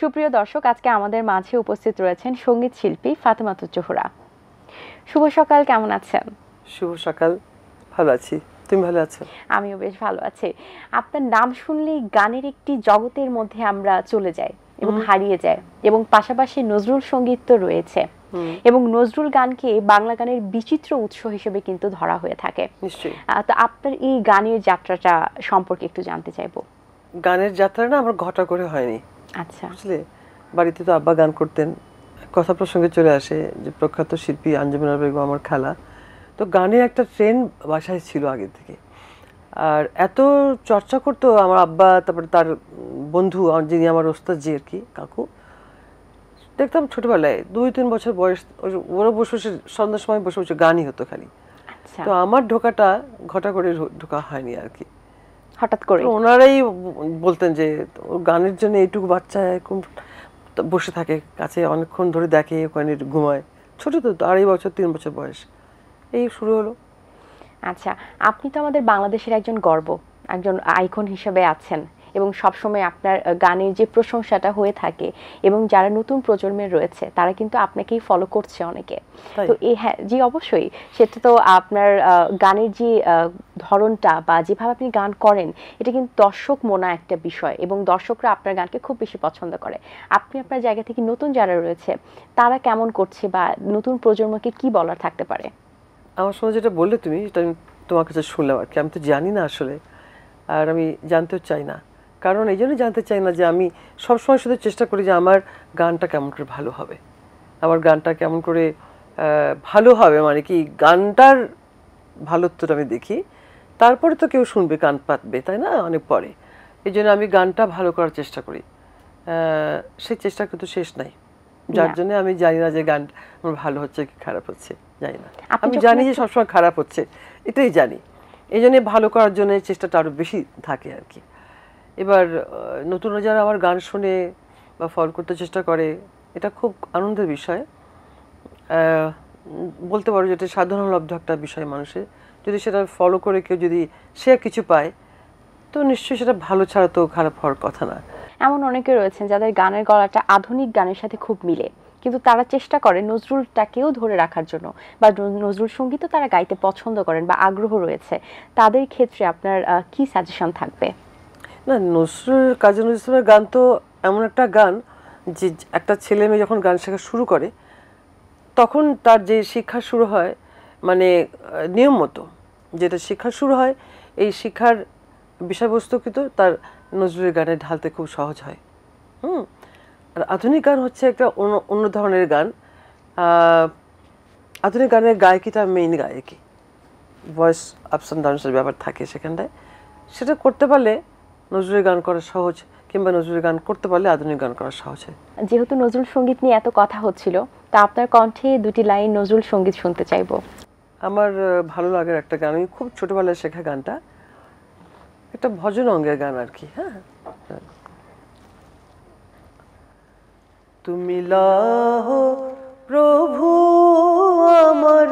সুপ্রিয় দর্শক আজকে আমাদের মাঝে উপস্থিত রয়েছেন সঙ্গীত শিল্পী ফাতেমাতু চোহরা শুভ সকাল কেমন আছেন শুভ সকাল ভালো আছি তুমি ভালো আছো আমিও বেশ ভালো আছি আপনার নাম শুনলেই গানের একটি জগতের মধ্যে আমরা চলে যাই এবং হারিয়ে যায় এবং পাশাপাশি নজরুল সঙ্গীত তো রয়েছে এবং নজরুল গানকে বাংলা গানের বিচিত্র উৎস হিসেবে কিন্তু ধরা হয়ে থাকে তো আপনার এই গানের যাত্রাটা সম্পর্কে একটু জানতে চাইবো গানের যাত্রা না আমার ঘটা করে হয়নি আচ্ছা বুঝলে বাড়িতে তো আব্বা গান করতেন কথা প্রসঙ্গে চলে আসে যে প্রখ্যাত শিল্পী আঞ্জুমিনা বেগম আমার খেলা তো গানের একটা ট্রেন বাসায় ছিল আগে থেকে আর এত চর্চা করতো আমার আব্বা তারপরে তার বন্ধু যিনি আমার ওস্তাদ জি আর কি কাকু দেখতাম ছোটবেলায় দুই তিন বছর বয়স ওরা বসে বসে সন্ধ্যার সময় বসে বসে গানই হতো খালি আচ্ছা। তো আমার ঢোকাটা ঘটা করে ঢোকা হয়নি আর কি হঠাৎ করে ওনারাই বলতেন যে গানের জন্য এইটুকু বাচ্চা এরকম বসে থাকে কাছে অনেকক্ষণ ধরে দেখে ওখানে ঘুমায় ছোট তো আড়াই বছর তিন বছর বয়স এই শুরু হলো আচ্ছা আপনি তো আমাদের বাংলাদেশের একজন গর্ব একজন আইকন হিসেবে আছেন এবং সবসময় আপনার গানের যে প্রশংসাটা হয়ে থাকে এবং যারা নতুন প্রজন্মের রয়েছে তারা কিন্তু আপনাকেই ফলো করছে অনেকে তো এই হ্যাঁ জি অবশ্যই সেটা তো আপনার গানের যে ধরনটা বা যেভাবে আপনি গান করেন এটা কিন্তু দর্শক মোনা একটা বিষয় এবং দর্শকরা আপনার গানকে খুব বেশি পছন্দ করে আপনি আপনার জায়গা থেকে নতুন যারা রয়েছে তারা কেমন করছে বা নতুন প্রজন্মকে কি বলার থাকতে পারে আমার সময় যেটা বললে তুমি আমি তোমার কাছে শুনলাম আর কি আমি তো জানি না আসলে আর আমি জানতেও চাই না কারণ এই জন্য জানতে চাই না যে আমি সবসময় শুধু চেষ্টা করি যে আমার গানটা কেমন করে ভালো হবে আমার গানটা কেমন করে ভালো হবে মানে কি গানটার ভালোত্বটা আমি দেখি তারপরে তো কেউ শুনবে কান পাতবে তাই না অনেক পরে এই জন্য আমি গানটা ভালো করার চেষ্টা করি সেই চেষ্টা কিন্তু শেষ নাই যার জন্য আমি জানি না যে গান আমার ভালো হচ্ছে কি খারাপ হচ্ছে জানি না আমি জানি যে সবসময় খারাপ হচ্ছে এটাই জানি এই জন্য ভালো করার জন্য চেষ্টাটা আরও বেশি থাকে আর কি এবার নতুন যারা আমার গান শুনে বা ফলো করতে চেষ্টা করে এটা খুব আনন্দের বিষয় বলতে পারো যেটা সাধারণ লব্ধ একটা বিষয় মানুষের যদি সেটা ফলো করে কেউ যদি সে কিছু পায় তো নিশ্চয়ই সেটা ভালো ছাড়া তো খারাপ হওয়ার কথা না এমন অনেকে রয়েছেন যাদের গানের গলাটা আধুনিক গানের সাথে খুব মিলে কিন্তু তারা চেষ্টা করে নজরুলটাকেও ধরে রাখার জন্য বা নজরুল সঙ্গীতও তারা গাইতে পছন্দ করেন বা আগ্রহ রয়েছে তাদের ক্ষেত্রে আপনার কি সাজেশন থাকবে না নজরুল কাজী নজরুল ইসলামের গান তো এমন একটা গান যে একটা ছেলে মেয়ে যখন গান শেখা শুরু করে তখন তার যে শিক্ষা শুরু হয় মানে নিয়ম মতো যেটা শিক্ষা শুরু হয় এই শিক্ষার বিষয়বস্তু কিন্তু তার নজরুলের গানে ঢালতে খুব সহজ হয় হুম আর আধুনিক গান হচ্ছে একটা অন্য অন্য ধরনের গান আধুনিক গানের গায়কি তার মেইন গায়কি ভয়েস আপস অ্যান্ড ডাউনসের ব্যাপার থাকে সেখানটায় সেটা করতে পারলে নজরুল গান করা সহজ কিংবা নজরুল গান করতে পারলে আধুনিক গান করা সহজ হয় যেহেতু নজরুল সঙ্গীত নিয়ে এত কথা হচ্ছিল তা আপনার কণ্ঠে দুটি লাইন নজরুল সঙ্গীত শুনতে চাইব আমার ভালো লাগার একটা গান আমি খুব ছোটবেলায় শেখা গানটা একটা ভজন অঙ্গের গান আর কি হ্যাঁ তুমি লাহো প্রভু আমার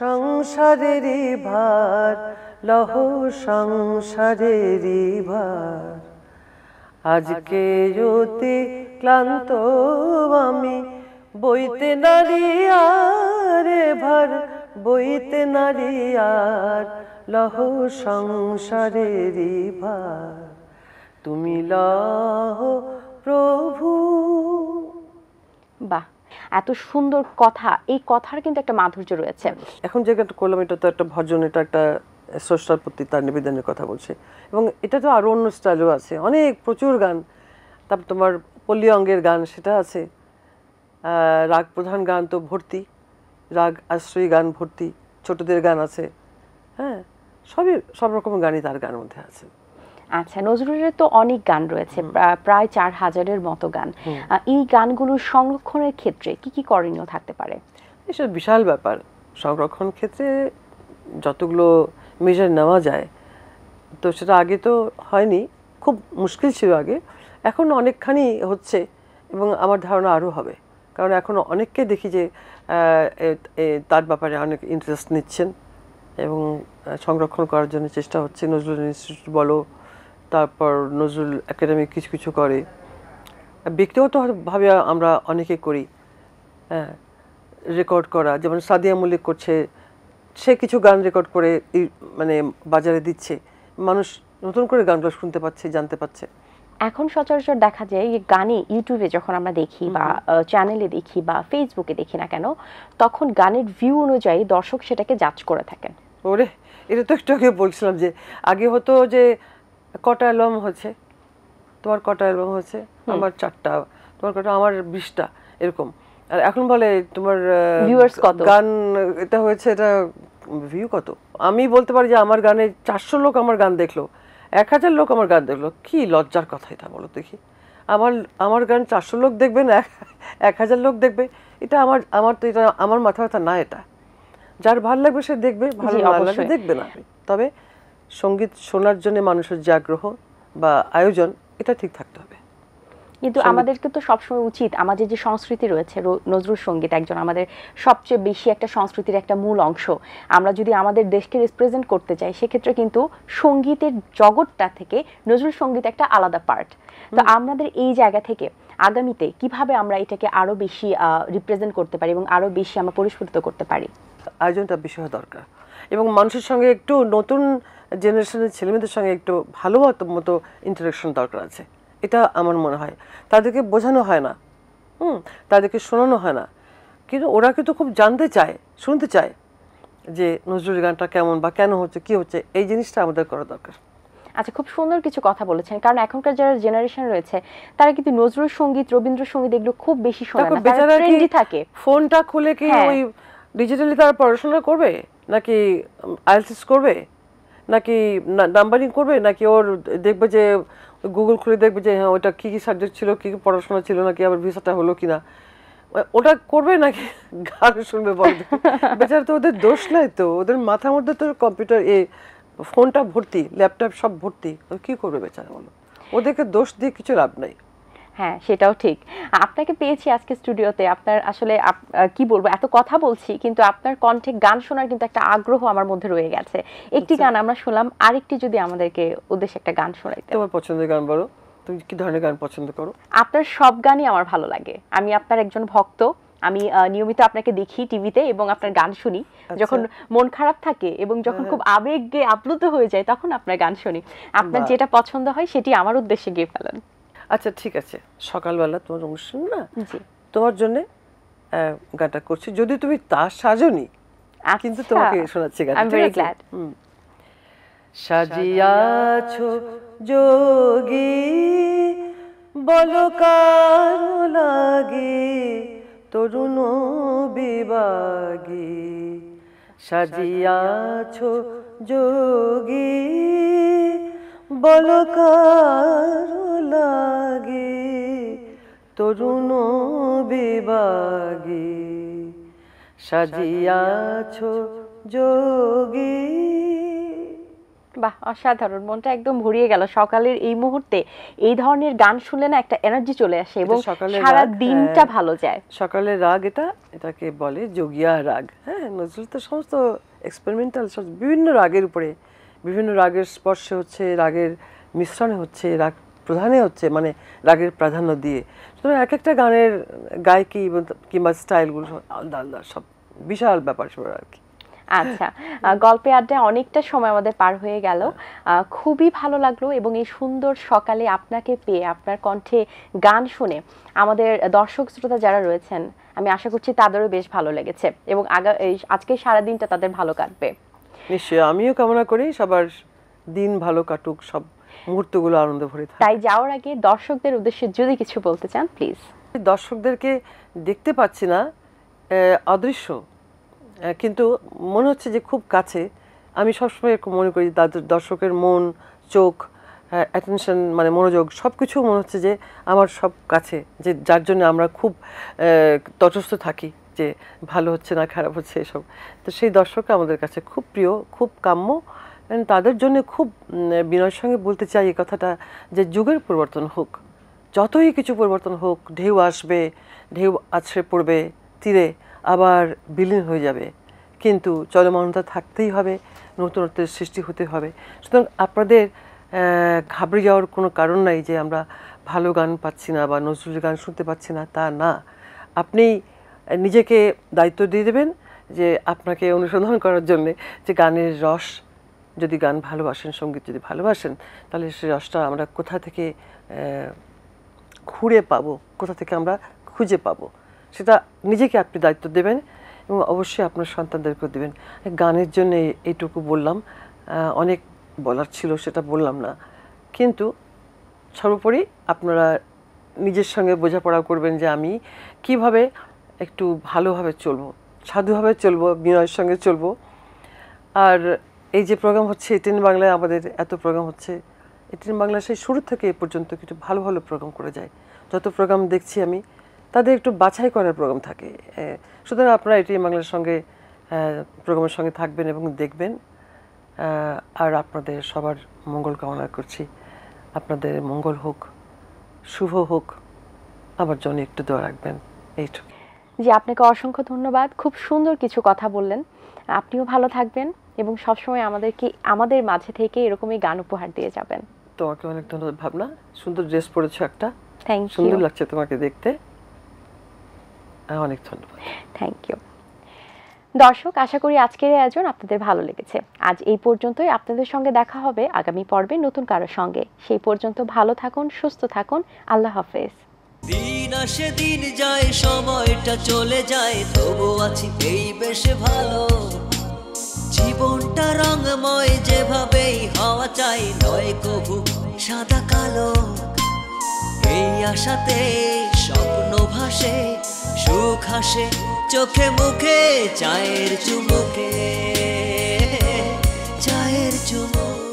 সংসারের ভার লহ সংসারের ভার আজকে যতি ক্লান্ত আমি বইতে নারিয়ারে ভার বইতে নারিয়ার আর লহ সংসারের ভার তুমি লহ প্রভু বাহ এত সুন্দর কথা এই কথার কিন্তু একটা মাধুর্য রয়েছে এখন যে করলাম এটা তো একটা ভজন এটা একটা স্রষ্টার প্রতি তার নিবেদনের কথা বলছি এবং এটা তো আরও অন্য স্টাইলও আছে অনেক প্রচুর গান তারপর তোমার পল্লী অঙ্গের গান সেটা আছে রাগ প্রধান গান তো ভর্তি রাগ আশ্রয়ী গান ভর্তি ছোটদের গান আছে হ্যাঁ সবই সব রকম গানই তার গান মধ্যে আছে আচ্ছা নজরুলের তো অনেক গান রয়েছে প্রায় চার হাজারের মতো গান এই গানগুলো সংরক্ষণের ক্ষেত্রে কি কি করণীয় থাকতে পারে এসব বিশাল ব্যাপার সংরক্ষণ ক্ষেত্রে যতগুলো মেজার নেওয়া যায় তো সেটা আগে তো হয়নি খুব মুশকিল ছিল আগে এখন অনেকখানি হচ্ছে এবং আমার ধারণা আরও হবে কারণ এখন অনেককে দেখি যে তার ব্যাপারে অনেক ইন্টারেস্ট নিচ্ছেন এবং সংরক্ষণ করার জন্য চেষ্টা হচ্ছে নজরুল ইনস্টিটিউট বলো তারপর নজরুল একাডেমি কিছু কিছু করে ব্যক্তিগতভাবে আমরা অনেকে করি হ্যাঁ রেকর্ড করা যেমন সাদিয়া মল্লিক করছে সে কিছু গান রেকর্ড করে মানে বাজারে দিচ্ছে মানুষ নতুন করে গানগুলো শুনতে পাচ্ছে জানতে পাচ্ছে এখন সচরাচর দেখা যায় এই গানে ইউটিউবে যখন আমরা দেখি বা চ্যানেলে দেখি বা ফেসবুকে দেখি না কেন তখন গানের ভিউ অনুযায়ী দর্শক সেটাকে জাজ করে থাকেন ওরে এটা তো একটু আগে বলছিলাম যে আগে হতো যে কটা অ্যালবাম হচ্ছে তোমার কটা অ্যালবাম হচ্ছে আমার চারটা তোমার কটা আমার বিশটা এরকম আর এখন বলে তোমার গান এটা হয়েছে এটা ভিউ কত আমি বলতে পারি যে আমার গানে চারশো লোক আমার গান দেখলো এক হাজার লোক আমার গান দেখলো কি লজ্জার কথা এটা বলো দেখি আমার আমার গান চারশো লোক দেখবে না এক হাজার লোক দেখবে এটা আমার আমার তো এটা আমার মাথা ব্যথা না এটা যার ভালো লাগবে সে দেখবে ভালো লাগবে দেখবে না তবে সঙ্গীত শোনার জন্য মানুষের যে আগ্রহ বা আয়োজন এটা ঠিক থাকতে হবে কিন্তু আমাদেরকে তো সবসময় উচিত আমাদের যে সংস্কৃতি রয়েছে নজরুল সঙ্গীত একজন আমাদের সবচেয়ে বেশি একটা সংস্কৃতির একটা মূল অংশ আমরা যদি আমাদের দেশকে রিপ্রেজেন্ট করতে চাই সেক্ষেত্রে কিন্তু সঙ্গীতের জগৎটা থেকে নজরুল সঙ্গীত একটা আলাদা পার্ট তো আমাদের এই জায়গা থেকে আগামীতে কিভাবে আমরা এটাকে আরও বেশি রিপ্রেজেন্ট করতে পারি এবং আরও বেশি আমরা পরিস্ফুটিত করতে পারি আয়োজনটা বিশেষ দরকার এবং মানুষের সঙ্গে একটু নতুন জেনারেশনের ছেলেমেয়েদের সঙ্গে একটু ভালো মতো ইন্টারাকশন দরকার আছে এটা আমার মনে হয় তাদেরকে বোঝানো হয় না হুম তাদেরকে শোনানো হয় না কিন্তু ওরা কিন্তু খুব জানতে চায় শুনতে চায় যে নজরুল গানটা কেমন বা কেন হচ্ছে কি হচ্ছে এই জিনিসটা আমাদের করা দরকার আচ্ছা খুব সুন্দর কিছু কথা বলেছেন কারণ এখনকার যারা জেনারেশন রয়েছে তারা কিন্তু নজরুল সঙ্গীত রবীন্দ্রসঙ্গীত এগুলো খুব বেশি শোনে না ট্রেন্ডি থাকে ফোনটা খুলে কি হ্যাঁ। ওই ডিজিটালি তারা পড়াশোনা করবে নাকি আইএলটিএস করবে নাকি নাম্বারিং করবে নাকি ওর দেখবে যে গুগল খুলে দেখবে যে হ্যাঁ ওটা কী কী সাবজেক্ট ছিল কী কী পড়াশোনা ছিল নাকি আবার ভিসাটা হলো কি না ওটা করবে নাকি গান শুনবে বলতে বেচারা তো ওদের দোষ নাই তো ওদের মাথার মধ্যে তো কম্পিউটার এ ফোনটা ভর্তি ল্যাপটপ সব ভর্তি কি করবে বেচারা বলো ওদেরকে দোষ দিয়ে কিছু লাভ নাই হ্যাঁ সেটাও ঠিক আপনাকে পেয়েছি আজকে স্টুডিওতে আপনার আসলে কি বলবো এত কথা বলছি কিন্তু আপনার কণ্ঠে গান শোনার কিন্তু একটা আগ্রহ আমার মধ্যে রয়ে গেছে একটি আচ্ছা। গান আমরা শুনলাম আরেকটি যদি আমাদেরকে উদ্দেশ্যে একটা গান শোনাইতে তোমার পছন্দের গান বলো তুমি কি ধরনের গান পছন্দ করো আপনার সব গানই আমার ভালো লাগে আমি আপনার একজন ভক্ত আমি নিয়মিত আপনাকে দেখি টিভিতে এবং আপনার গান শুনি আচ্ছা। যখন মন খারাপ থাকে এবং যখন হ্যাঁ, খুব হ্যাঁ। আবেগে আপ্লুত হয়ে যায় তখন আপনার গান শুনি আপনার যেটা পছন্দ হয় সেটি আমার উদ্দেশ্যে গিয়ে ফেলেন আচ্ছা ঠিক আছে সকালবেলা তোমার অনুষ্ঠান না তোমার জন্য গানটা করছি যদি তুমি তা সাজনি আচ্ছা। কিন্তু তোমাকে শোনাচ্ছি গান সাজিয়াছো যোগী বলো কার লাগে তরুণ বিবাগী সাজিয়াছো যোগী বলকার লাগে তরুণ বিবাগে সাজিয়াছ যোগী বাহ অসাধারণ মনটা একদম ভরিয়ে গেল সকালের এই মুহূর্তে এই ধরনের গান শুনলে না একটা এনার্জি চলে আসে এবং সারা দিনটা হ্যাঁ। ভালো যায় সকালের রাগ এটা এটাকে বলে যোগিয়া রাগ হ্যাঁ নজরুল তো সমস্ত এক্সপেরিমেন্টাল বিভিন্ন রাগের উপরে বিভিন্ন রাগের স্পর্শে হচ্ছে রাগের মিশ্রণে হচ্ছে রাগ প্রধানে হচ্ছে মানে রাগের প্রাধান্য দিয়ে সুতরাং এক একটা গানের গায়কি কিংবা স্টাইলগুলো আলাদা আলাদা সব বিশাল ব্যাপার সব আর কি আচ্ছা গল্পে আড্ডায় অনেকটা সময় আমাদের পার হয়ে গেল হ্যাঁ। খুবই ভালো লাগলো এবং এই সুন্দর সকালে আপনাকে পেয়ে আপনার কণ্ঠে গান শুনে আমাদের দর্শক শ্রোতা যারা রয়েছেন আমি আশা করছি তাদেরও বেশ ভালো লেগেছে এবং আগা আজকে সারাদিনটা তাদের ভালো কাটবে নিশ্চয়ই আমিও কামনা করি সবার দিন ভালো কাটুক সব মুহূর্তগুলো আনন্দ ভরে থাকে তাই যাওয়ার আগে দর্শকদের উদ্দেশ্যে যদি কিছু বলতে চান প্লিজ দর্শকদেরকে দেখতে পাচ্ছি না অদৃশ্য কিন্তু মনে হচ্ছে যে খুব কাছে আমি সবসময় মনে করি দর্শকের মন চোখ অ্যাটেনশন মানে মনোযোগ সব কিছু মনে হচ্ছে যে আমার সব কাছে যে যার জন্য আমরা খুব তটস্থ থাকি যে ভালো হচ্ছে না খারাপ হচ্ছে এসব তো সেই দর্শক আমাদের কাছে খুব প্রিয় খুব কাম্য তাদের জন্য খুব বিনয়ের সঙ্গে বলতে চাই এই কথাটা যে যুগের পরিবর্তন হোক যতই কিছু পরিবর্তন হোক ঢেউ আসবে ঢেউ আছড়ে পড়বে তীরে আবার বিলীন হয়ে যাবে কিন্তু চলমানতা থাকতেই হবে নতুনত্বের সৃষ্টি হতে হবে সুতরাং আপনাদের ঘাবড়ে যাওয়ার কোনো কারণ নাই যে আমরা ভালো গান পাচ্ছি না বা নজরুলের গান শুনতে পাচ্ছি না তা না আপনি নিজেকে দায়িত্ব দিয়ে দেবেন যে আপনাকে অনুসন্ধান করার জন্যে যে গানের রস যদি গান ভালোবাসেন সঙ্গীত যদি ভালোবাসেন তাহলে সে রসটা আমরা কোথা থেকে ঘুরে পাবো কোথা থেকে আমরা খুঁজে পাবো সেটা নিজেকে আপনি দায়িত্ব দেবেন এবং অবশ্যই আপনার সন্তানদেরকেও দেবেন গানের জন্য এইটুকু বললাম অনেক বলার ছিল সেটা বললাম না কিন্তু সর্বোপরি আপনারা নিজের সঙ্গে বোঝাপড়া করবেন যে আমি কিভাবে একটু ভালোভাবে চলবো সাধুভাবে চলবো বিনয়ের সঙ্গে চলবো আর এই যে প্রোগ্রাম হচ্ছে এটিএন বাংলায় আমাদের এত প্রোগ্রাম হচ্ছে এটিএন বাংলা সেই শুরু থেকে এ পর্যন্ত কিছু ভালো ভালো প্রোগ্রাম করে যায় যত প্রোগ্রাম দেখছি আমি তাদের একটু বাছাই করার প্রোগ্রাম থাকে সুতরাং আপনারা এটিএন বাংলার সঙ্গে প্রোগ্রামের সঙ্গে থাকবেন এবং দেখবেন আর আপনাদের সবার মঙ্গল কামনা করছি আপনাদের মঙ্গল হোক শুভ হোক আমার জন্য একটু দোয়া রাখবেন এইটুকু জি আপনাকে অসংখ্য ধন্যবাদ খুব সুন্দর কিছু কথা বললেন আপনিও ভালো থাকবেন এবং সবসময় আমাদেরকে আমাদের মাঝে থেকে এরকমই গান উপহার দিয়ে যাবেন তোমাকে অনেক ধন্যবাদ ভাবনা সুন্দর ড্রেস পরেছো একটা থ্যাংক ইউ সুন্দর লাগছে তোমাকে দেখতে অনেক ধন্যবাদ থ্যাংক ইউ দর্শক আশা করি আজকের আয়োজন আপনাদের ভালো লেগেছে আজ এই পর্যন্তই আপনাদের সঙ্গে দেখা হবে আগামী পর্বে নতুন কারো সঙ্গে সেই পর্যন্ত ভালো থাকুন সুস্থ থাকুন আল্লাহ হাফেজ না সেদিন যায় সময়টা চলে যায় তবু আছি এই বেশ ভালো জীবনটা রঙময় যেভাবেই হওয়া চাই নয় কবু সাদা কালো এই আশাতে স্বপ্ন ভাসে সুখ হাসে চোখে মুখে চায়ের চুমুকে চায়ের চুমুক